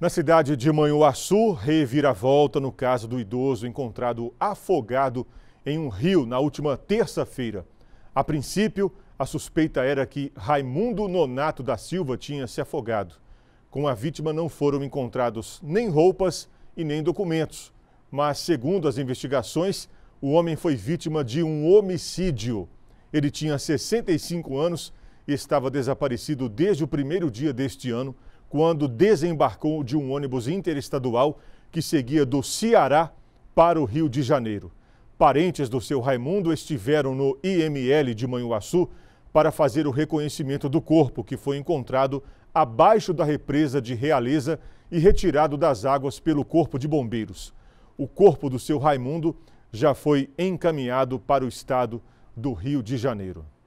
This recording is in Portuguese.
Na cidade de Manhuaçu, reviravolta no caso do idoso encontrado afogado em um rio na última terça-feira. A princípio, a suspeita era que Raimundo Nonato da Silva tinha se afogado. Com a vítima não foram encontrados nem roupas e nem documentos. Mas, segundo as investigações, o homem foi vítima de um homicídio. Ele tinha 65 anos e estava desaparecido desde o primeiro dia deste ano quando desembarcou de um ônibus interestadual que seguia do Ceará para o Rio de Janeiro. Parentes do seu Raimundo estiveram no IML de Manhuaçu para fazer o reconhecimento do corpo que foi encontrado abaixo da represa de Realeza e retirado das águas pelo Corpo de Bombeiros. O corpo do seu Raimundo já foi encaminhado para o estado do Rio de Janeiro.